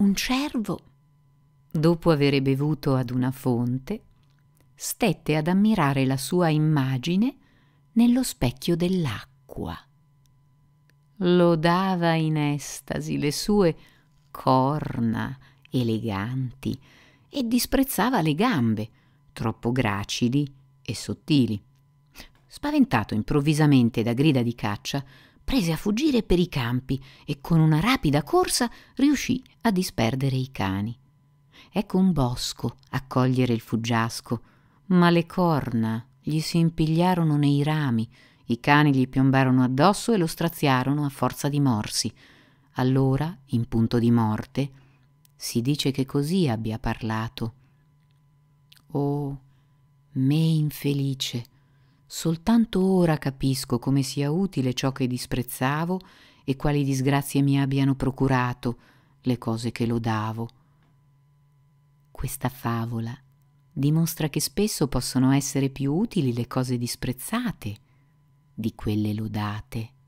un cervo, dopo avere bevuto ad una fonte, stette ad ammirare la sua immagine nello specchio dell'acqua. Lodava in estasi le sue corna eleganti e disprezzava le gambe, troppo gracili e sottili. Spaventato improvvisamente da grida di caccia, prese a fuggire per i campi e con una rapida corsa riuscì a disperdere i cani. Ecco un bosco a cogliere il fuggiasco, ma le corna gli si impigliarono nei rami, i cani gli piombarono addosso e lo straziarono a forza di morsi. Allora, in punto di morte, si dice che così abbia parlato. Oh, me infelice, Soltanto ora capisco come sia utile ciò che disprezzavo e quali disgrazie mi abbiano procurato le cose che lodavo. Questa favola dimostra che spesso possono essere più utili le cose disprezzate di quelle lodate.